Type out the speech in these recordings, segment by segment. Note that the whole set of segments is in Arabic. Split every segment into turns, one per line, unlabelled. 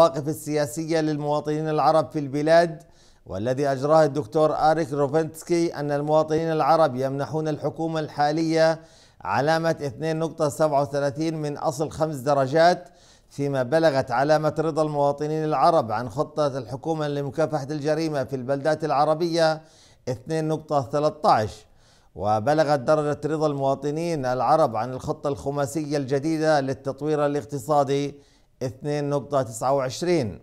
المواقف السياسية للمواطنين العرب في البلاد والذي أجراه الدكتور أريك روفنسكي أن المواطنين العرب يمنحون الحكومة الحالية علامة 2.37 من أصل خمس درجات فيما بلغت علامة رضا المواطنين العرب عن خطة الحكومة لمكافحة الجريمة في البلدات العربية 2.13 وبلغت درجة رضا المواطنين العرب عن الخطة الخماسية الجديدة للتطوير الاقتصادي 2.29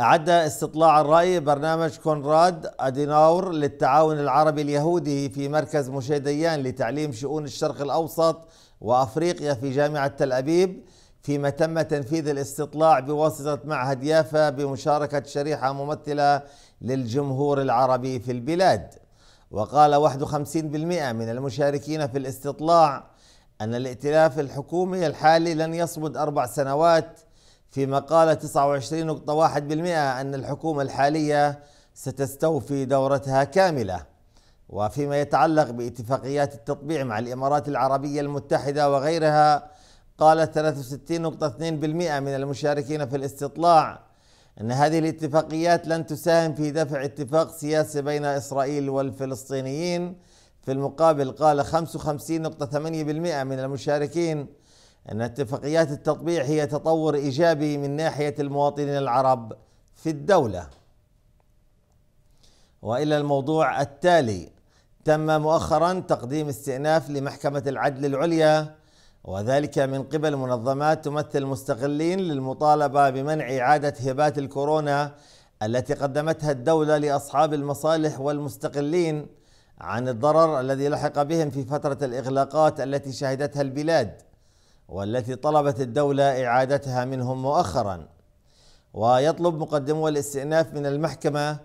أعد استطلاع الرأي برنامج كونراد أديناور للتعاون العربي اليهودي في مركز مشيديان لتعليم شؤون الشرق الأوسط وأفريقيا في جامعة تل أبيب فيما تم تنفيذ الاستطلاع بواسطة معهد يافا بمشاركة شريحة ممثلة للجمهور العربي في البلاد وقال 51% من المشاركين في الاستطلاع أن الائتلاف الحكومي الحالي لن يصمد أربع سنوات فيما قال 29.1% أن الحكومة الحالية ستستوفي دورتها كاملة وفيما يتعلق باتفاقيات التطبيع مع الإمارات العربية المتحدة وغيرها قال 63.2% من المشاركين في الاستطلاع أن هذه الاتفاقيات لن تساهم في دفع اتفاق سياسي بين إسرائيل والفلسطينيين في المقابل قال 55.8% من المشاركين أن اتفاقيات التطبيع هي تطور إيجابي من ناحية المواطنين العرب في الدولة وإلى الموضوع التالي تم مؤخرا تقديم استئناف لمحكمة العدل العليا وذلك من قبل منظمات تمثل مستقلين للمطالبة بمنع إعادة هبات الكورونا التي قدمتها الدولة لأصحاب المصالح والمستقلين عن الضرر الذي لحق بهم في فترة الإغلاقات التي شهدتها البلاد والتي طلبت الدولة إعادتها منهم مؤخرا ويطلب مقدمو الاستئناف من المحكمة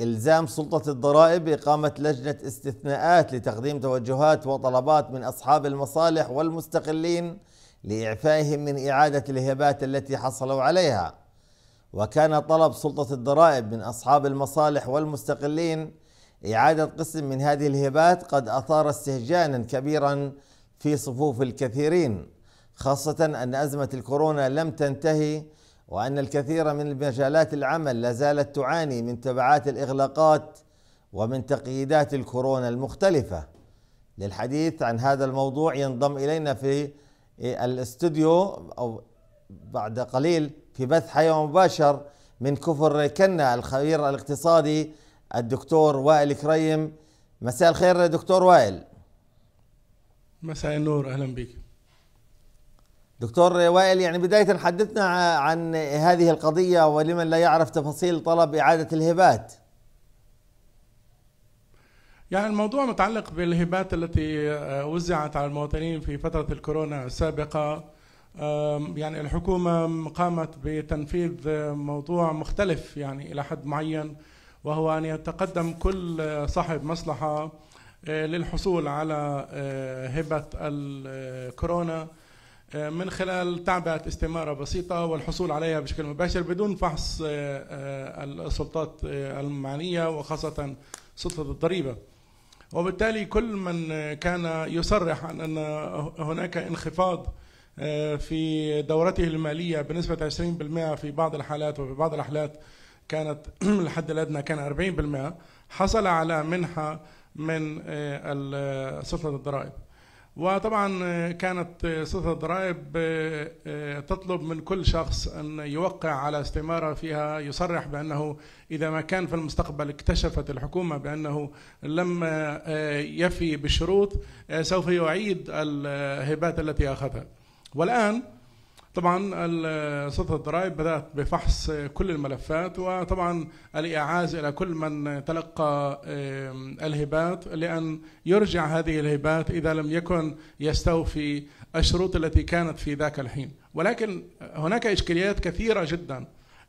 إلزام سلطة الضرائب بإقامة لجنة استثناءات لتقديم توجهات وطلبات من أصحاب المصالح والمستقلين لإعفائهم من إعادة الهبات التي حصلوا عليها وكان طلب سلطة الضرائب من أصحاب المصالح والمستقلين إعادة قسم من هذه الهبات قد أثار استهجانا كبيرا في صفوف الكثيرين خاصة أن أزمة الكورونا لم تنتهي وأن الكثير من مجالات العمل لا زالت تعاني من تبعات الإغلاقات ومن تقييدات الكورونا المختلفة للحديث عن هذا الموضوع ينضم إلينا في الاستوديو أو بعد قليل في بث حي مباشر من كفر كنا الخبير الاقتصادي الدكتور وائل كريم مساء الخير دكتور وائل مساء النور اهلا بك دكتور وائل يعني بداية حدثنا عن هذه القضية ولمن لا يعرف تفاصيل طلب إعادة الهبات
يعني الموضوع متعلق بالهبات التي آه، وزعت على المواطنين في فترة الكورونا السابقة يعني الحكومة قامت بتنفيذ موضوع مختلف يعني إلى حد معين وهو أن يتقدم كل صاحب مصلحة آه، للحصول على آه، هبة الكورونا آه، من خلال تعبئة استمارة بسيطة والحصول عليها بشكل مباشر بدون فحص السلطات المعنية وخاصة سلطة الضريبة وبالتالي كل من كان يصرح عن أن هناك انخفاض في دورته المالية بنسبة 20% في بعض الحالات وفي بعض الحالات كانت الحد الادنى كان 40% حصل على منحه من آه، آه، سلطه الضرائب وطبعا آه، كانت سلطه الضرائب تطلب من كل شخص ان يوقع على استماره فيها يصرح بانه اذا ما كان في المستقبل اكتشفت الحكومه بانه لم يفي بالشروط سوف يعيد الهبات التي اخذها والان طبعا سلطه الضرائب بدات بفحص كل الملفات وطبعا الاعاز الى كل من تلقى الهبات لان يرجع هذه الهبات اذا لم يكن يستوفي الشروط التي كانت في ذاك الحين ولكن هناك اشكاليات كثيره جدا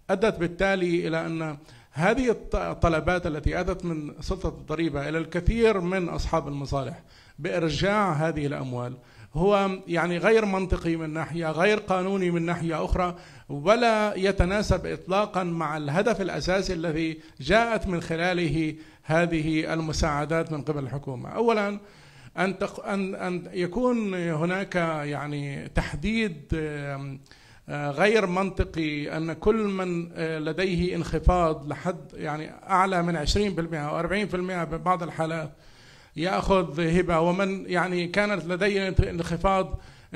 ادت بالتالي الى ان هذه الطلبات التي اتت من سلطه الضريبه الى الكثير من اصحاب المصالح بارجاع هذه الاموال هو يعني غير منطقي من ناحية غير قانوني من ناحية أخرى ولا يتناسب إطلاقا مع الهدف الأساسي الذي جاءت من خلاله هذه المساعدات من قبل الحكومة أولا أن, أن, أن يكون هناك يعني تحديد آه، غير منطقي أن كل من آه، لديه انخفاض لحد يعني أعلى من 20% أو 40% ببعض الحالات ياخذ هبه ومن يعني كانت لديه انخفاض 39%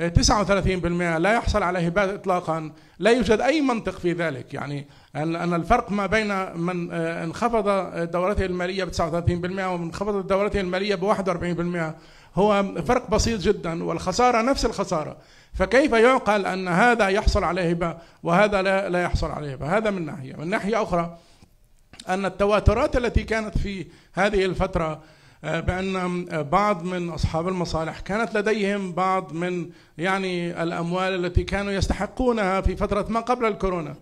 لا يحصل على هبات اطلاقا لا يوجد اي منطق في ذلك يعني ان الفرق ما بين من آه، انخفض دورته الماليه ب 39% ومن انخفضت دورته الماليه ب 41% هو فرق بسيط جدا والخساره نفس الخساره فكيف يعقل ان هذا يحصل على هبه وهذا لا لا يحصل على هبه هذا من ناحيه من ناحيه اخرى ان التواترات التي كانت في هذه الفتره آه، بأن آه، بعض من أصحاب المصالح كانت لديهم بعض من يعني الأموال التي كانوا يستحقونها في فترة ما قبل الكورونا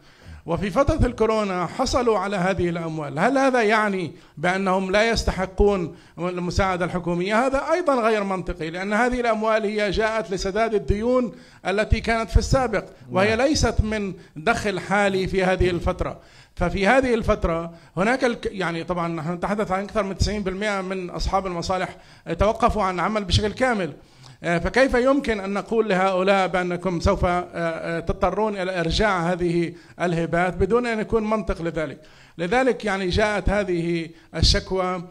وفي فترة الكورونا حصلوا على هذه الأموال هل هذا يعني بأنهم لا يستحقون المساعدة الحكومية هذا أيضا غير منطقي لأن هذه الأموال هي جاءت لسداد الديون التي كانت في السابق وهي نعم. ليست من دخل حالي في هذه الفترة ففي هذه الفترة هناك يعني طبعا نحن نتحدث عن أكثر من 90% من أصحاب المصالح آه، توقفوا عن العمل بشكل كامل آه، فكيف يمكن أن نقول لهؤلاء بأنكم سوف آه، تضطرون إلى إرجاع هذه الهبات بدون أن يكون منطق لذلك لذلك يعني جاءت هذه الشكوى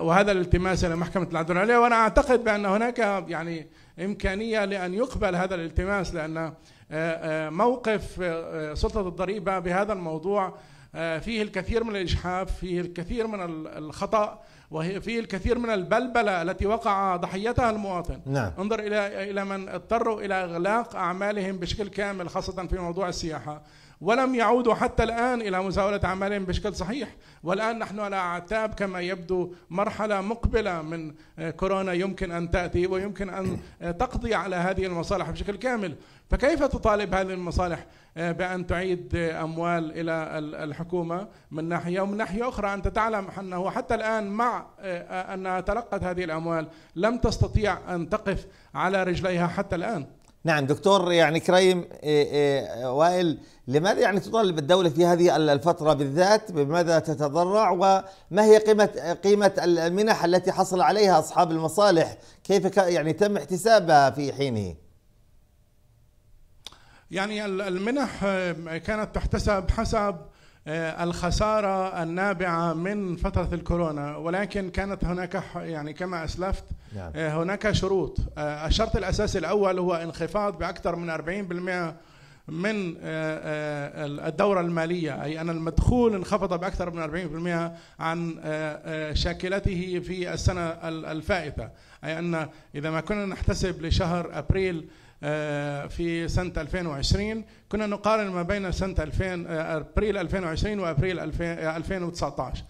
وهذا الالتماس إلى محكمة العدل العليا وأنا أعتقد بأن هناك يعني إمكانية لأن يقبل هذا الالتماس لأن آه، آه، موقف آه، سلطة الضريبة بهذا الموضوع فيه الكثير من الإجحاف فيه الكثير من الخطأ وفيه الكثير من البلبلة التي وقع ضحيتها المواطن نعم. انظر إلى إلى من اضطروا إلى إغلاق أعمالهم بشكل كامل خاصة في موضوع السياحة ولم يعودوا حتى الآن إلى مزاولة أعمالهم بشكل صحيح والآن نحن على أعتاب كما يبدو مرحلة مقبلة من آه، كورونا يمكن أن تأتي ويمكن أن آه، تقضي على هذه المصالح بشكل كامل فكيف تطالب هذه المصالح آه، بأن تعيد أموال إلى الحكومة من ناحية ومن ناحية أخرى أنت تعلم أنه حتى الآن مع أنها تلقت هذه الأموال لم تستطيع أن تقف
على رجليها حتى الآن نعم دكتور يعني كريم إيه، إيه، وائل لماذا يعني تطالب الدولة في هذه الفترة بالذات بماذا تتضرع وما هي قيمة قيمة المنح التي حصل عليها أصحاب المصالح كيف يعني تم احتسابها في حينه؟
يعني المنح آه، كانت تحتسب حسب آه، الخسارة النابعة من فترة الكورونا ولكن كانت هناك يعني كما أسلفت نعم. آه، هناك شروط آه، الشرط الأساسي الأول هو انخفاض بأكثر من 40% من الدورة المالية أي أن المدخول انخفض بأكثر من 40% عن شاكلته في السنة الفائتة أي أن إذا ما كنا نحتسب لشهر أبريل آه، في سنة 2020 كنا نقارن ما بين سنة 2000 آه، أبريل 2020 وأبريل 2019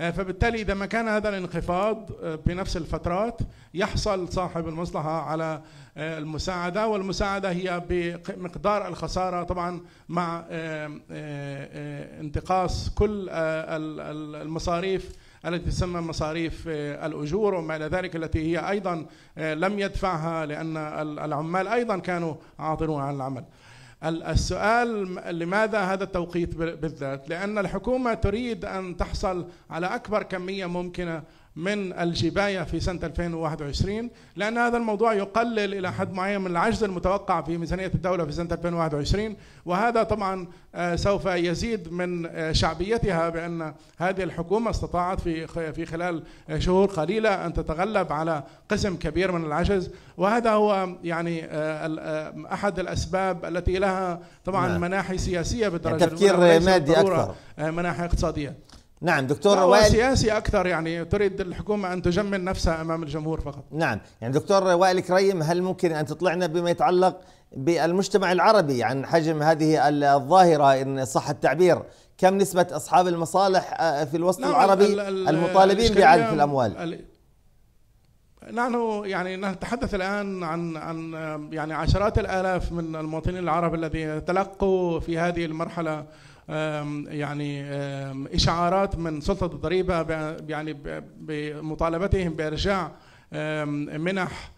آه، فبالتالي إذا ما كان هذا الانخفاض بنفس الفترات يحصل صاحب المصلحة على المساعدة والمساعدة هي بمقدار الخسارة طبعا مع انتقاص كل المصاريف التي تسمى مصاريف آه، الأجور وما إلى ذلك التي هي أيضا آه، لم يدفعها لأن العمال أيضا كانوا عاطلون عن العمل السؤال لماذا هذا التوقيت بالذات؟ لأن الحكومة تريد أن تحصل على أكبر كمية ممكنة من الجباية في سنة 2021 لأن هذا الموضوع يقلل إلى حد معين من العجز المتوقع في ميزانية الدولة في سنة 2021 وهذا طبعا آه، سوف يزيد من آه، شعبيتها بأن هذه الحكومة استطاعت في في خلال آه، شهور قليلة أن تتغلب على قسم كبير من العجز وهذا هو يعني أحد الأسباب التي لها طبعا نعم. مناحي سياسية بالدرجة يعني تفكير مادي أكثر مناحي اقتصادية نعم دكتور وائل سياسي اكثر يعني تريد الحكومه ان تجمل نفسها امام الجمهور فقط
نعم يعني دكتور وائل كريم هل ممكن ان تطلعنا بما يتعلق بالمجتمع العربي عن يعني حجم هذه الظاهره ان صح التعبير كم نسبه اصحاب المصالح آه، في الوسط نعم العربي ال ال المطالبين بعدل الاموال
نحن يعني نتحدث الان عن عن يعني عشرات الالاف من المواطنين العرب الذين تلقوا في هذه المرحله يعني اشعارات من سلطه الضريبه يعني بمطالبتهم بارجاع منح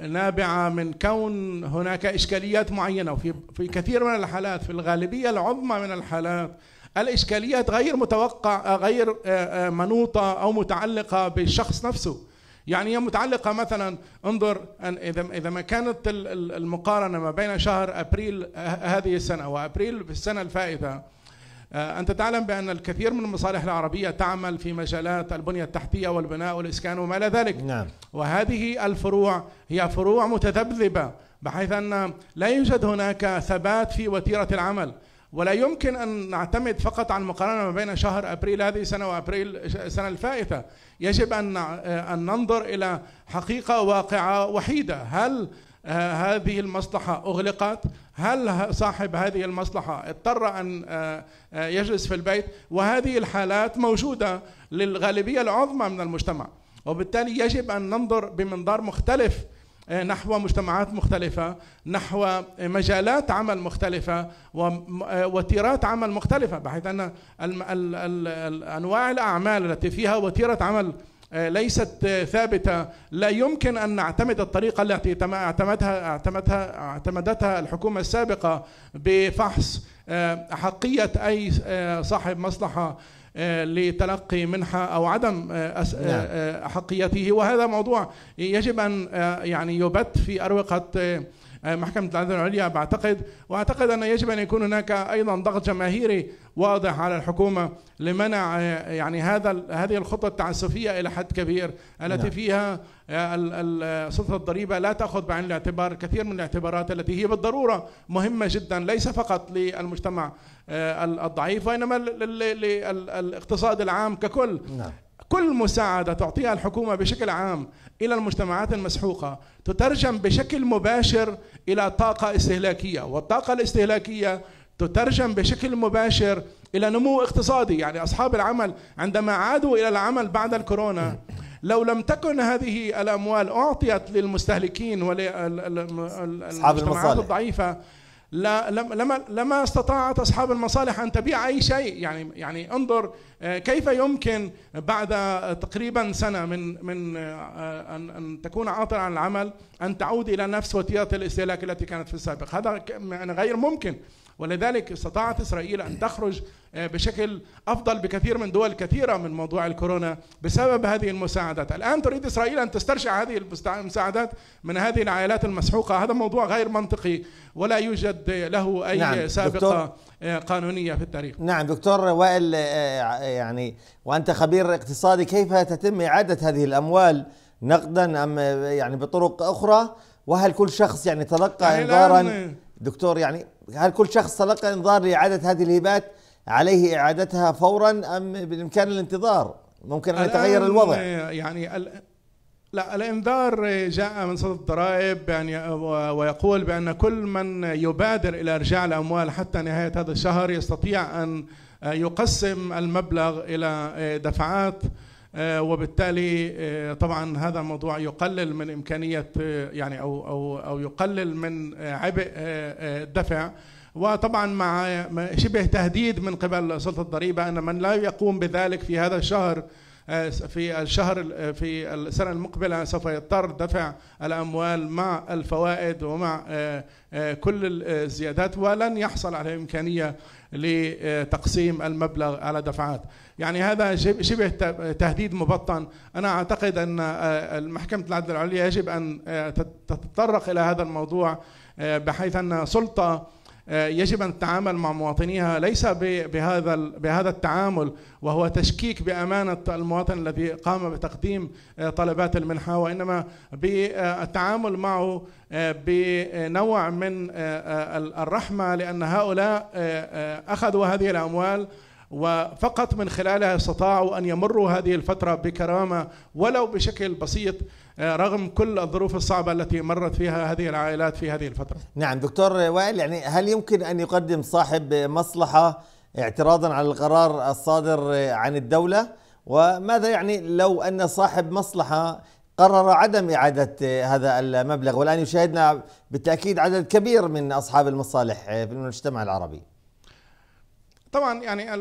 نابعه من كون هناك اشكاليات معينه وفي في كثير من الحالات في الغالبيه العظمى من الحالات الاشكاليات غير متوقع غير منوطه او متعلقه بالشخص نفسه يعني هي متعلقه مثلا انظر أن اذا اذا ما كانت المقارنه ما بين شهر ابريل هذه السنه وابريل في السنه الفائته آه، أنت تعلم بأن الكثير من المصالح العربية تعمل في مجالات البنية التحتية والبناء والإسكان وما إلى ذلك نعم. وهذه الفروع هي فروع متذبذبة بحيث أن لا يوجد هناك ثبات في وتيرة العمل ولا يمكن أن نعتمد فقط على المقارنة ما بين شهر أبريل هذه السنة وأبريل السنة الفائتة يجب ان ان ننظر الى حقيقه واقعه وحيده هل آه، هذه المصلحه اغلقت هل صاحب هذه المصلحه اضطر ان آه، آه، يجلس في البيت وهذه الحالات موجوده للغالبيه العظمى من المجتمع وبالتالي يجب ان ننظر بمنظار مختلف آه، نحو مجتمعات مختلفة نحو آه، مجالات عمل مختلفة آه، ووتيرات عمل مختلفة بحيث أن أنواع الأعمال التي فيها وتيرة عمل ليست ثابتة لا يمكن أن نعتمد الطريقة التي اعتمدها اعتمدها اعتمدتها الحكومة السابقة بفحص أحقية أي صاحب مصلحة آه، لتلقي منحة أو عدم أحقيته آه، آه، نعم. وهذا موضوع يجب أن يعني يبت في أروقة آه، محكمة العدل العليا بعتقد وأعتقد أن يجب أن يكون هناك أيضا ضغط جماهيري واضح على الحكومة لمنع آه، يعني هذا هذه الخطة التعسفية إلى حد كبير التي نعم. فيها آه، سلطة الضريبة لا تأخذ بعين الاعتبار كثير من الاعتبارات التي هي بالضرورة مهمة جدا ليس فقط للمجتمع الضعيف وإنما للاقتصاد العام ككل نعم. كل مساعدة تعطيها الحكومة بشكل عام إلى المجتمعات المسحوقة تترجم بشكل مباشر إلى طاقة استهلاكية والطاقة الاستهلاكية تترجم بشكل مباشر إلى نمو اقتصادي يعني أصحاب العمل عندما عادوا إلى العمل بعد الكورونا لو لم تكن هذه الأموال أعطيت للمستهلكين والمجتمعات الضعيفة لا لما لما استطاعت اصحاب المصالح ان تبيع اي شيء يعني يعني انظر آه، كيف يمكن بعد تقريبا سنه من من آه، ان ان تكون عاطلا عن العمل ان تعود الى نفس وتيره الاستهلاك التي كانت في السابق هذا يعني غير ممكن ولذلك استطاعت إسرائيل أن تخرج آه، بشكل أفضل بكثير من دول كثيرة من موضوع الكورونا بسبب هذه المساعدات الآن تريد إسرائيل أن تسترجع هذه المساعدات من هذه العائلات المسحوقة هذا موضوع غير منطقي ولا يوجد له أي نعم سابقة
آه، قانونية في التاريخ نعم دكتور وائل آه، يعني وأنت خبير اقتصادي كيف تتم إعادة هذه الأموال نقدا أم يعني بطرق أخرى وهل كل شخص يعني تلقى انذارا دكتور يعني هل كل شخص تلقى انذار لإعادة هذه الهبات عليه إعادتها فورا أم بالإمكان الانتظار ممكن أن يتغير الوضع يعني ال... لا الانذار جاء من صدر الضرائب
يعني ويقول بان كل من يبادر الى ارجاع الاموال حتى نهايه هذا الشهر يستطيع ان يقسم المبلغ الى دفعات آه، وبالتالي آه، طبعا هذا الموضوع يقلل من امكانيه آه، يعني او او او يقلل من عبء الدفع وطبعا مع شبه تهديد من قبل سلطه الضريبه ان من لا يقوم بذلك في هذا الشهر في الشهر في السنة المقبلة سوف يضطر دفع الأموال مع الفوائد ومع كل الزيادات ولن يحصل على إمكانية لتقسيم المبلغ على دفعات يعني هذا شبه تهديد مبطن أنا أعتقد أن آه، محكمة العدل العليا يجب أن آه، تتطرق إلى هذا الموضوع آه، بحيث أن سلطة آه، يجب ان تتعامل مع مواطنيها ليس بهذا بهذا التعامل وهو تشكيك بامانه المواطن الذي قام بتقديم آه، طلبات المنحه وانما بالتعامل معه آه، بنوع من الرحمه لان هؤلاء اخذوا هذه الاموال وفقط من خلالها استطاعوا ان يمروا هذه الفتره بكرامه ولو بشكل بسيط آه، رغم كل الظروف الصعبة التي مرت
فيها هذه العائلات في هذه الفترة نعم دكتور وائل يعني هل يمكن أن يقدم صاحب مصلحة اعتراضا على القرار الصادر عن الدولة وماذا يعني لو أن صاحب مصلحة قرر عدم إعادة هذا المبلغ والآن يشاهدنا بالتأكيد عدد كبير من أصحاب المصالح في المجتمع العربي
طبعا يعني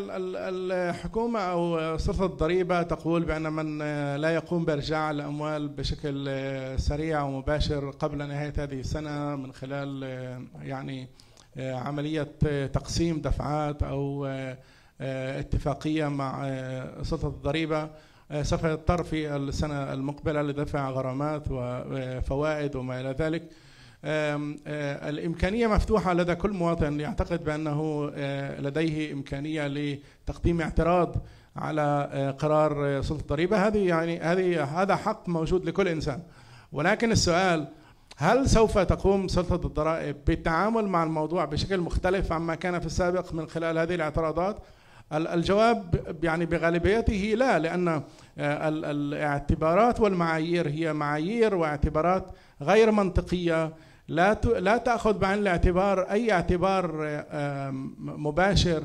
الحكومة أو سلطة الضريبة تقول بأن من لا يقوم بإرجاع الأموال بشكل سريع ومباشر قبل نهاية هذه السنة من خلال يعني عملية تقسيم دفعات أو اتفاقية مع سلطة الضريبة سوف يضطر في السنة المقبلة لدفع غرامات وفوائد وما إلى ذلك آه، الإمكانية مفتوحة لدى كل مواطن يعتقد بأنه آه، لديه إمكانية لتقديم اعتراض على آه، قرار سلطة الضريبه هذه يعني هذه هذا حق موجود لكل إنسان ولكن السؤال هل سوف تقوم سلطة الضرائب بالتعامل مع الموضوع بشكل مختلف عما كان في السابق من خلال هذه الاعتراضات؟ الجواب يعني بغالبيته لا لأن الاعتبارات والمعايير هي معايير واعتبارات غير منطقية لا لا تاخذ بعين الاعتبار اي اعتبار آه، مباشر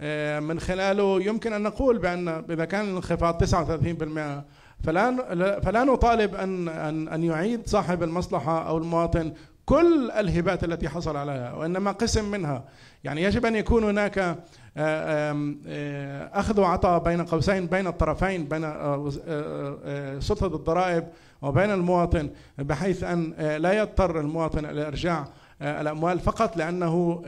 آه، من خلاله يمكن ان نقول بان اذا كان الانخفاض 39% فلا فلا نطالب ان ان ان يعيد صاحب المصلحه او المواطن كل الهبات التي حصل عليها وانما قسم منها يعني يجب ان يكون هناك آه، آه، اخذ وعطاء بين قوسين بين الطرفين بين سلطه آه، الضرائب وبين المواطن بحيث ان لا يضطر المواطن الى ارجاع الاموال فقط لانه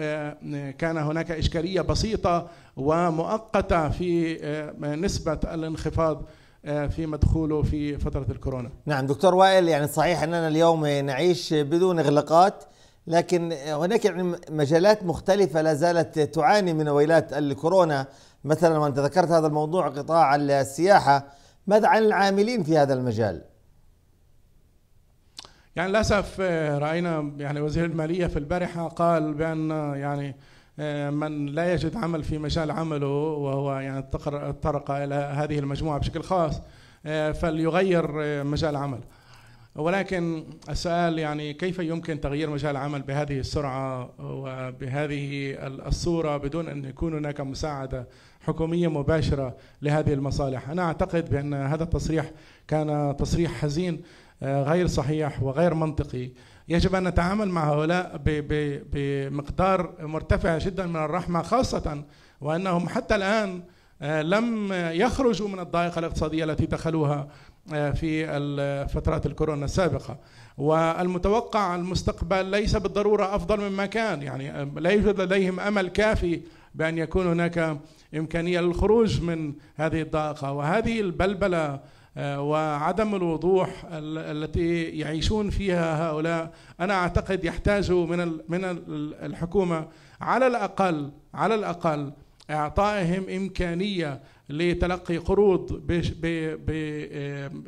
كان هناك اشكاليه بسيطه ومؤقته في نسبه الانخفاض آه، في مدخوله في فترة الكورونا
نعم دكتور وائل يعني صحيح أننا اليوم نعيش بدون إغلاقات لكن هناك يعني مجالات مختلفة لا زالت تعاني من ويلات الكورونا مثلا وأنت ذكرت هذا الموضوع قطاع السياحة ماذا عن العاملين في هذا المجال؟
يعني للأسف آه، رأينا يعني وزير المالية في البارحة قال بأن آه، يعني آه، من لا يجد عمل في مجال عمله وهو يعني تطرق الى هذه المجموعه بشكل خاص آه، فليغير آه، مجال عمل ولكن السؤال يعني كيف يمكن تغيير مجال العمل بهذه السرعه وبهذه الصوره بدون ان يكون هناك مساعده حكوميه مباشره لهذه المصالح؟ انا اعتقد بان هذا التصريح كان تصريح حزين غير صحيح وغير منطقي. يجب أن نتعامل مع هؤلاء بمقدار مرتفع جدا من الرحمة خاصة وأنهم حتى الآن آه، لم يخرجوا من الضائقة الاقتصادية التي دخلوها آه، في فترات الكورونا السابقة والمتوقع المستقبل ليس بالضرورة أفضل مما كان يعني آه، لا يوجد لديهم أمل كافي بأن يكون هناك إمكانية للخروج من هذه الضائقة وهذه البلبلة آه، وعدم الوضوح التي يعيشون فيها هؤلاء انا اعتقد يحتاجوا من من الحكومه على الاقل على الاقل اعطائهم امكانيه لتلقي قروض آه،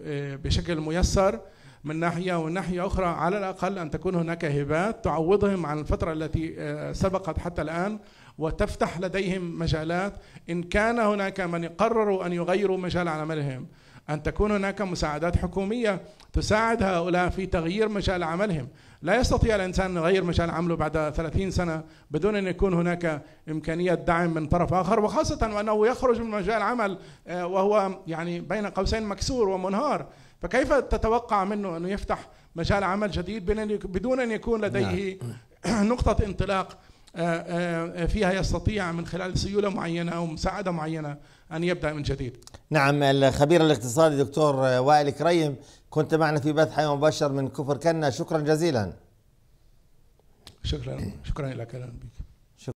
آه، بشكل ميسر من ناحيه ومن ناحيه اخرى على الاقل ان تكون هناك هبات تعوضهم عن الفتره التي سبقت حتى الان وتفتح لديهم مجالات ان كان هناك من قرروا ان يغيروا مجال عملهم أن تكون هناك مساعدات حكومية تساعد هؤلاء في تغيير مجال عملهم لا يستطيع الإنسان أن يغير مجال عمله بعد 30 سنة بدون أن يكون هناك إمكانية دعم من طرف آخر وخاصة وأنه يخرج من مجال العمل آه، وهو يعني بين قوسين مكسور ومنهار فكيف تتوقع منه أنه يفتح مجال عمل جديد بدون أن يكون لديه نعم. نقطة انطلاق آه، آه، فيها يستطيع من خلال سيولة معينة أو مساعدة معينة أن يبدأ من جديد
نعم الخبير الاقتصادي دكتور وائل كريم كنت معنا في بث حي مباشر من كفر كنا شكرا جزيلا
شكرا شكرا لك